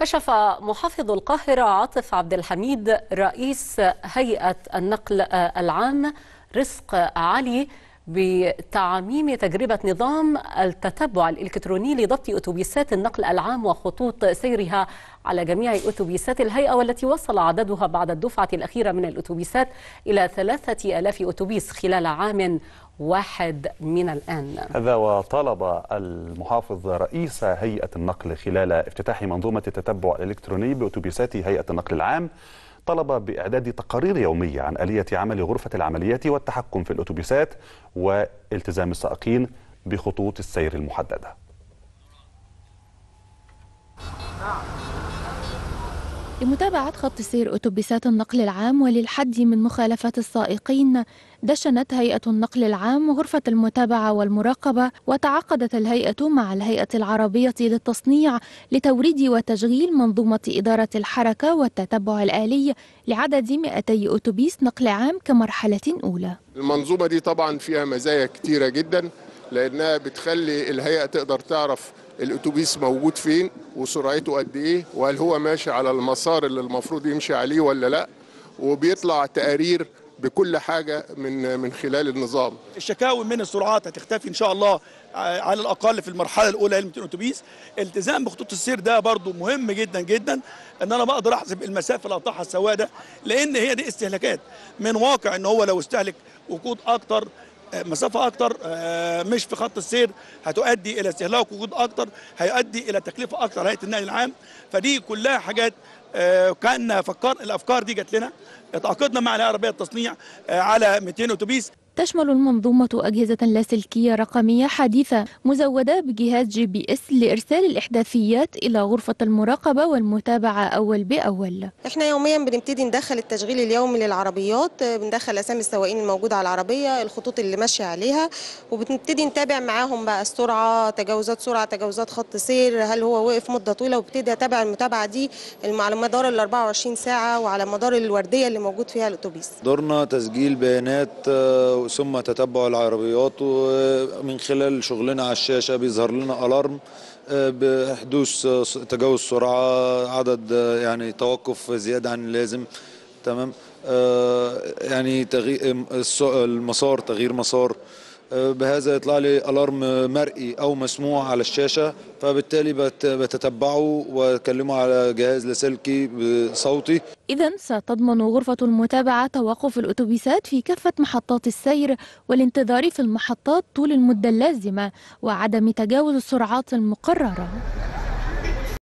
كشف محافظ القاهرة عاطف عبد الحميد رئيس هيئة النقل العام رزق علي بتعميم تجربة نظام التتبع الإلكتروني لضبط أتوبيسات النقل العام وخطوط سيرها على جميع أتوبيسات الهيئة والتي وصل عددها بعد الدفعة الأخيرة من الأتوبيسات إلى 3000 أتوبيس خلال عام واحد من الآن هذا وطلب المحافظ رئيس هيئة النقل خلال افتتاح منظومة التتبع الإلكتروني بأتوبيسات هيئة النقل العام طلب بإعداد تقارير يومية عن آلية عمل غرفة العمليات والتحكم في الأتوبيسات والتزام السائقين بخطوط السير المحددة لمتابعة خط سير أتوبيسات النقل العام وللحد من مخالفات السائقين دشنت هيئة النقل العام غرفة المتابعة والمراقبة وتعاقدت الهيئة مع الهيئة العربية للتصنيع لتوريد وتشغيل منظومة إدارة الحركة والتتبع الآلي لعدد 200 أتوبيس نقل عام كمرحلة أولى المنظومة دي طبعا فيها مزايا كتيرة جدا لانها بتخلي الهيئه تقدر تعرف الاتوبيس موجود فين وسرعته قد ايه وهل هو ماشي على المسار اللي المفروض يمشي عليه ولا لا وبيطلع تقارير بكل حاجه من من خلال النظام. الشكاوي من السرعات هتختفي ان شاء الله آه، على الاقل في المرحله الاولى من 200 اتوبيس، التزام بخطوط السير ده برضو مهم جدا جدا ان انا بقدر احسب المسافه اللي قطعها السواده لان هي دي استهلاكات من واقع ان هو لو استهلك وقود اكتر آه، مسافه اكتر آه، مش في خط السير هتؤدي الى استهلاك وجود اكتر هيؤدي الى تكلفه اكتر هيئه النقل العام فدي كلها حاجات آه، كان فكر الافكار دي جات لنا اتعاقدنا مع العربيه التصنيع على 200 اتوبيس تشمل المنظومة أجهزة لاسلكية رقمية حديثة مزودة بجهاز جي بي اس لإرسال الإحداثيات إلى غرفة المراقبة والمتابعة أول بأول إحنا يوميا بنبتدي ندخل التشغيل اليومي للعربيات بندخل أسامي السواقين الموجودة على العربية الخطوط اللي ماشية عليها وبنبتدي نتابع معاهم بقى السرعة تجاوزات سرعة تجاوزات خط سير هل هو وقف مدة طويلة وابتدي أتابع المتابعة دي على مدار ال 24 ساعة وعلى مدار الوردية اللي موجود فيها الأتوبيس دورنا تسجيل بيانات آه، ثم تتبع العربيات ومن خلال شغلنا على الشاشه بيظهر لنا الارم آه، بحدوث تجاوز سرعه عدد آه، يعني توقف زياده عن اللازم تمام آه، يعني تغيير المسار تغيير مسار بهذا يطلع لي الارم مرئي او مسموع على الشاشه فبالتالي بتتبعه واكلمه على جهاز لاسلكي بصوتي اذا ستضمن غرفه المتابعه توقف الاتوبيسات في كافه محطات السير والانتظار في المحطات طول المده اللازمه وعدم تجاوز السرعات المقرره